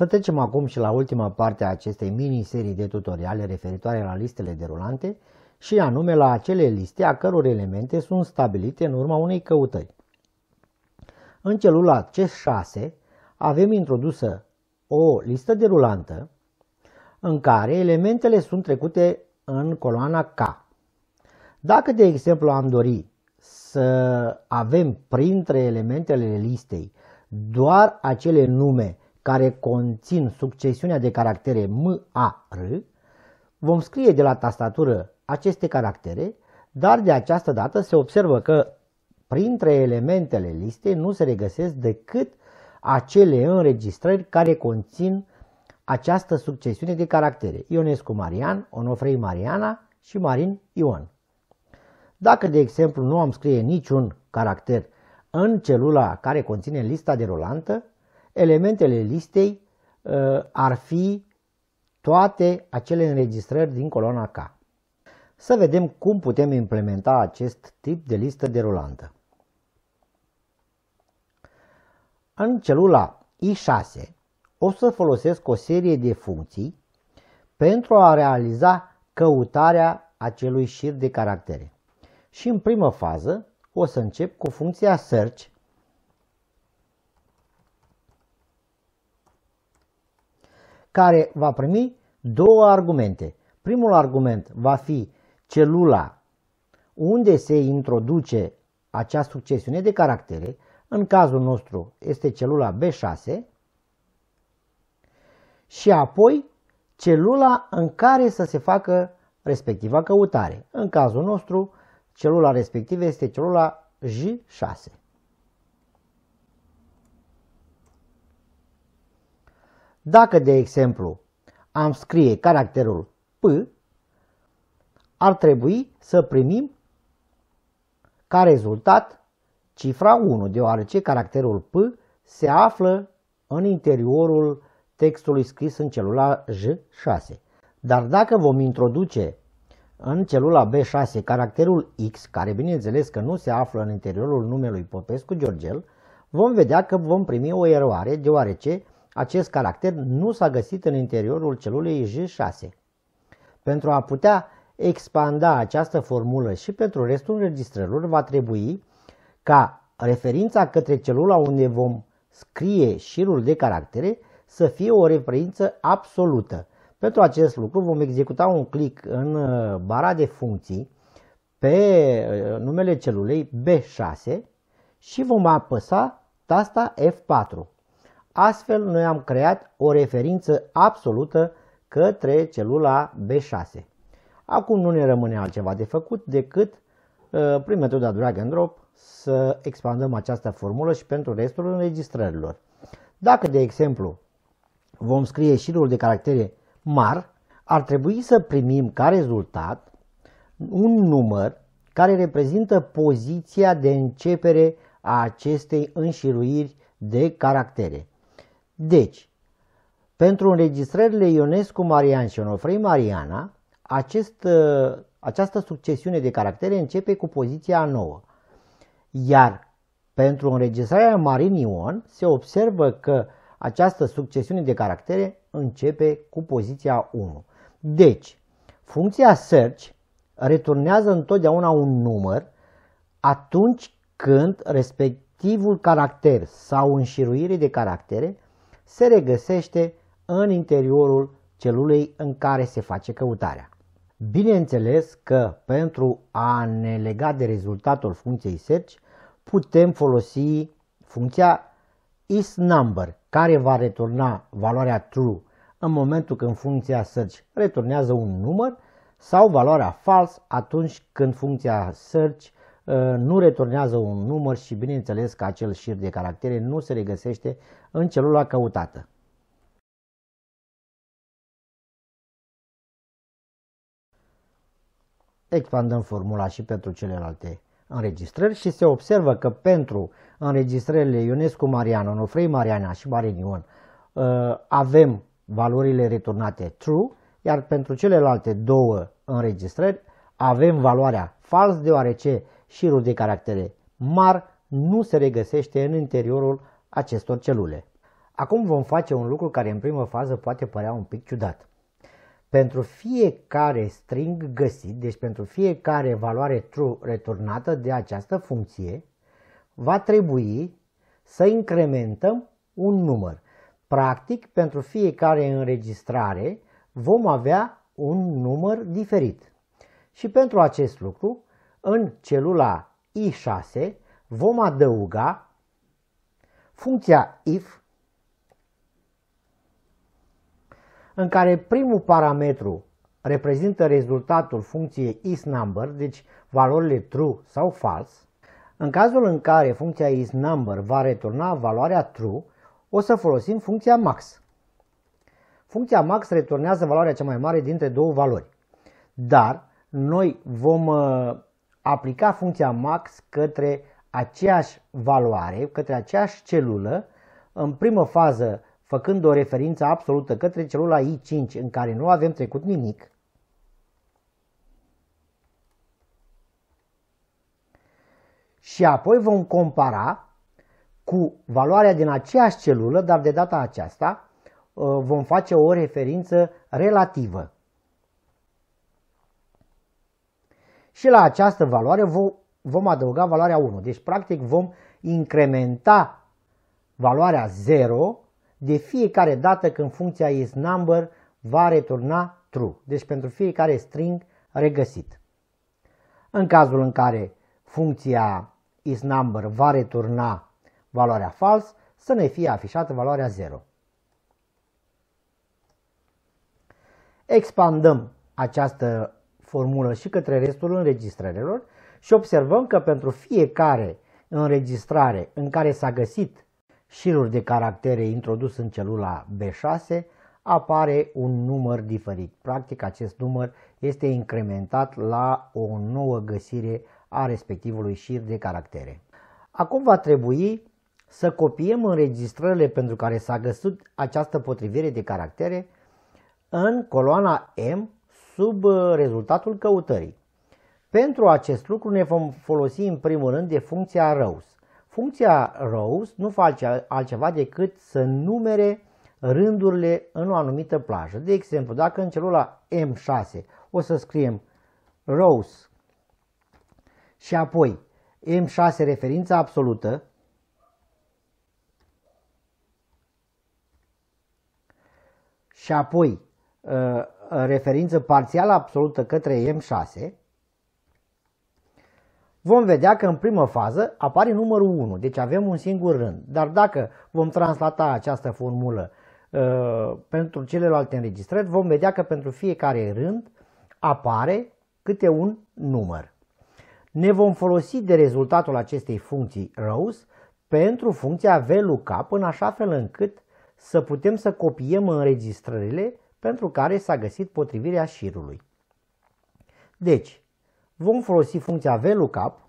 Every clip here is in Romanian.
Să trecem acum și la ultima parte a acestei mini-serii de tutoriale referitoare la listele derulante și anume la acele liste a căror elemente sunt stabilite în urma unei căutări. În celula C6 avem introdusă o listă derulantă în care elementele sunt trecute în coloana K. Dacă, de exemplu, am dori să avem printre elementele listei doar acele nume care conțin succesiunea de caractere m a r, vom scrie de la tastatură aceste caractere, dar de această dată se observă că printre elementele listei nu se regăsesc decât acele înregistrări care conțin această succesiune de caractere. Ionescu Marian, Onofrei Mariana și Marin Ion. Dacă, de exemplu, nu am scrie niciun caracter în celula care conține lista de derulantă, elementele listei uh, ar fi toate acele înregistrări din coloana K. Să vedem cum putem implementa acest tip de listă derulantă. În celula I6 o să folosesc o serie de funcții pentru a realiza căutarea acelui șir de caractere. Și în primă fază o să încep cu funcția search care va primi două argumente. Primul argument va fi celula unde se introduce acea succesiune de caractere, în cazul nostru este celula B6, și apoi celula în care să se facă respectiva căutare. În cazul nostru, celula respectivă este celula J6. Dacă, de exemplu, am scrie caracterul P, ar trebui să primim ca rezultat cifra 1, deoarece caracterul P se află în interiorul textului scris în celula J6. Dar dacă vom introduce în celula B6 caracterul X, care bineînțeles că nu se află în interiorul numelui Popescu Georgel, vom vedea că vom primi o eroare, deoarece acest caracter nu s-a găsit în interiorul celulei j 6 Pentru a putea expanda această formulă și pentru restul înregistrărilor va trebui ca referința către celula unde vom scrie șirul de caractere să fie o referință absolută. Pentru acest lucru vom executa un click în uh, bara de funcții pe uh, numele celulei B6 și vom apăsa tasta F4. Astfel, noi am creat o referință absolută către celula B6. Acum nu ne rămâne altceva de făcut decât uh, prin metoda drag and drop să expandăm această formulă și pentru restul înregistrărilor. Dacă, de exemplu, vom scrie șirul de caractere mar, ar trebui să primim ca rezultat un număr care reprezintă poziția de începere a acestei înșiruiri de caractere. Deci, pentru înregistrările Ionescu Marian și Onofrei Mariana, acest, ă, această succesiune de caractere începe cu poziția 9. Iar pentru înregistrarea Marin Ion se observă că această succesiune de caractere începe cu poziția 1. Deci, funcția search returnează întotdeauna un număr atunci când respectivul caracter sau înșiruire de caractere se regăsește în interiorul celulei în care se face căutarea. Bineînțeles că pentru a ne lega de rezultatul funcției search putem folosi funcția isNumber care va returna valoarea true în momentul când funcția search returnează un număr sau valoarea false atunci când funcția search Uh, nu returnează un număr și bineînțeles că acel șir de caractere nu se regăsește în celula căutată. Expandăm formula și pentru celelalte înregistrări și se observă că pentru înregistrările Ionescu Marian, Onofrei Mariana și Ion uh, avem valorile returnate true, iar pentru celelalte două înregistrări avem valoarea fals, deoarece șirul de caractere MAR nu se regăsește în interiorul acestor celule. Acum vom face un lucru care în primă fază poate părea un pic ciudat. Pentru fiecare string găsit, deci pentru fiecare valoare true returnată de această funcție, va trebui să incrementăm un număr. Practic, pentru fiecare înregistrare vom avea un număr diferit. Și pentru acest lucru în celula I6 vom adăuga funcția if în care primul parametru reprezintă rezultatul funcției isNumber, deci valorile true sau false. În cazul în care funcția isNumber va returna valoarea true, o să folosim funcția max. Funcția max returnează valoarea cea mai mare dintre două valori, dar noi vom uh, aplica funcția max către aceeași valoare, către aceeași celulă, în primă fază făcând o referință absolută către celula I5 în care nu avem trecut nimic, și apoi vom compara cu valoarea din aceeași celulă, dar de data aceasta uh, vom face o referință relativă. Și la această valoare vom adăuga valoarea 1. Deci, practic, vom incrementa valoarea 0 de fiecare dată când funcția isNumber va returna true. Deci, pentru fiecare string regăsit. În cazul în care funcția isNumber va returna valoarea fals, să ne fie afișată valoarea 0. Expandăm această formulă și către restul înregistrărilor și observăm că pentru fiecare înregistrare în care s-a găsit șirul de caractere introdus în celula B6, apare un număr diferit. Practic acest număr este incrementat la o nouă găsire a respectivului șir de caractere. Acum va trebui să copiem înregistrările pentru care s-a găsit această potrivire de caractere în coloana M sub uh, rezultatul căutării. Pentru acest lucru ne vom folosi în primul rând de funcția rows. Funcția rows nu face altceva decât să numere rândurile în o anumită plajă. De exemplu, dacă în celula M6 o să scriem rows și apoi M6 referința absolută, și apoi uh, referință parțială absolută către M6, vom vedea că în primă fază apare numărul 1, deci avem un singur rând. Dar dacă vom translata această formulă uh, pentru celelalte înregistrări, vom vedea că pentru fiecare rând apare câte un număr. Ne vom folosi de rezultatul acestei funcții rows pentru funcția VLOOKUP în așa fel încât să putem să copiem înregistrările pentru care s-a găsit potrivirea șirului. Deci, vom folosi funcția VLOOKUP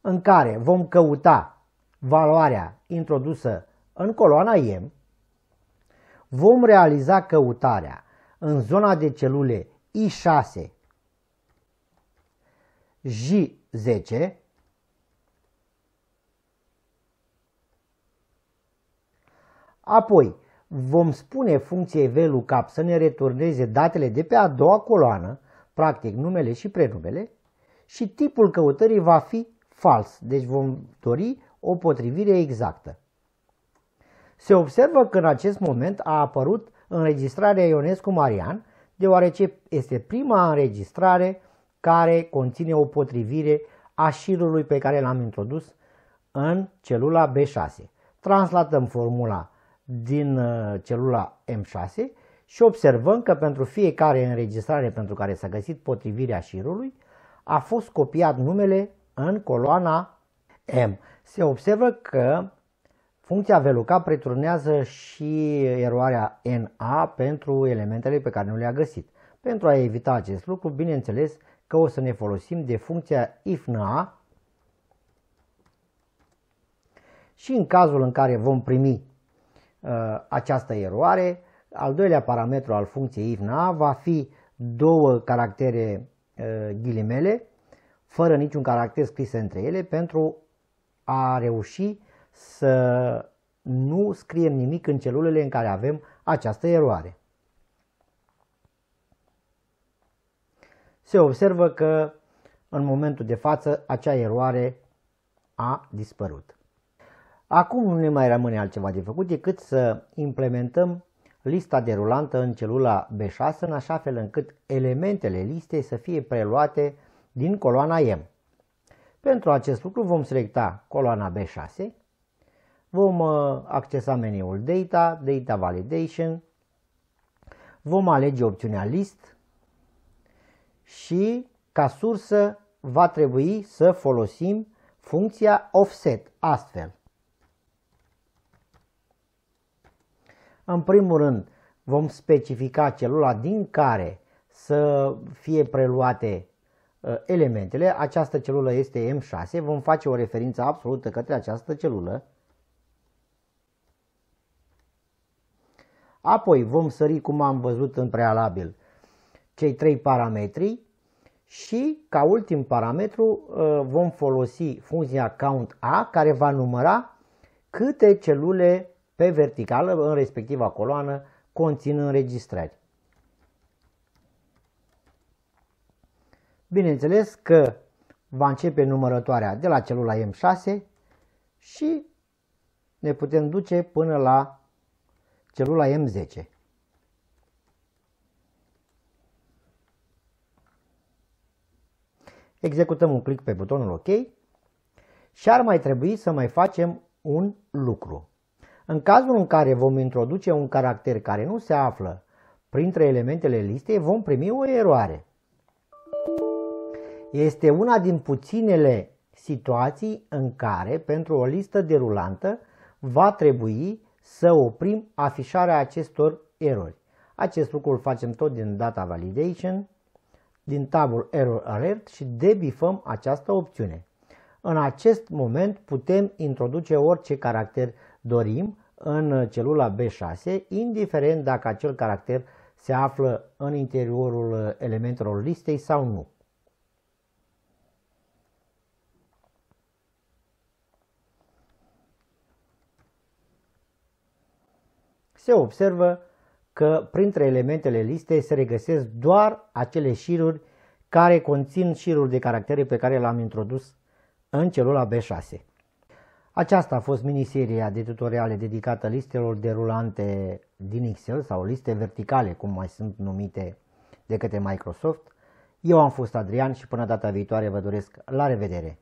în care vom căuta valoarea introdusă în coloana M. vom realiza căutarea în zona de celule I6 J10 Apoi, vom spune funcției VLOOKUP să ne returneze datele de pe a doua coloană, practic numele și prenumele, și tipul căutării va fi fals, deci vom dori o potrivire exactă. Se observă că în acest moment a apărut înregistrarea Ionescu Marian, deoarece este prima înregistrare care conține o potrivire a șirului pe care l-am introdus în celula B6. Translatăm formula din uh, celula M6 și observăm că pentru fiecare înregistrare pentru care s-a găsit potrivirea șirului a fost copiat numele în coloana M. Se observă că funcția VLUCA preturnează și eroarea NA pentru elementele pe care nu le-a găsit. Pentru a evita acest lucru, bineînțeles că o să ne folosim de funcția ifna și în cazul în care vom primi Uh, această eroare. Al doilea parametru al funcției IFNA va fi două caractere uh, ghilimele, fără niciun caracter scris între ele, pentru a reuși să nu scriem nimic în celulele în care avem această eroare. Se observă că în momentul de față acea eroare a dispărut. Acum nu ne mai rămâne altceva de făcut decât să implementăm lista derulantă în celula B6 în așa fel încât elementele listei să fie preluate din coloana M. Pentru acest lucru vom selecta coloana B6, vom uh, accesa meniul Data, Data Validation, vom alege opțiunea List și ca sursă va trebui să folosim funcția Offset astfel. În primul rând, vom specifica celula din care să fie preluate ă, elementele. Această celulă este M6, vom face o referință absolută către această celulă. Apoi vom sări, cum am văzut în prealabil, cei trei parametri și ca ultim parametru ă, vom folosi funcția COUNTA care va număra câte celule pe verticală în respectiva coloană conțin înregistrări. Bineînțeles că va începe numărătoarea de la celula M6 și ne putem duce până la celula M10. Executăm un click pe butonul OK și ar mai trebui să mai facem un lucru. În cazul în care vom introduce un caracter care nu se află printre elementele listei, vom primi o eroare. Este una din puținele situații în care, pentru o listă derulantă, va trebui să oprim afișarea acestor erori. Acest lucru îl facem tot din Data Validation, din tabul Error Alert și debifăm această opțiune. În acest moment putem introduce orice caracter dorim în celula B6, indiferent dacă acel caracter se află în interiorul elementelor listei sau nu. Se observă că printre elementele listei se regăsesc doar acele șiruri care conțin șirul de caractere pe care l-am introdus în celula B6. Aceasta a fost miniseria de tutoriale dedicată listelor derulante din Excel sau liste verticale, cum mai sunt numite de către Microsoft. Eu am fost Adrian și până data viitoare vă doresc la revedere!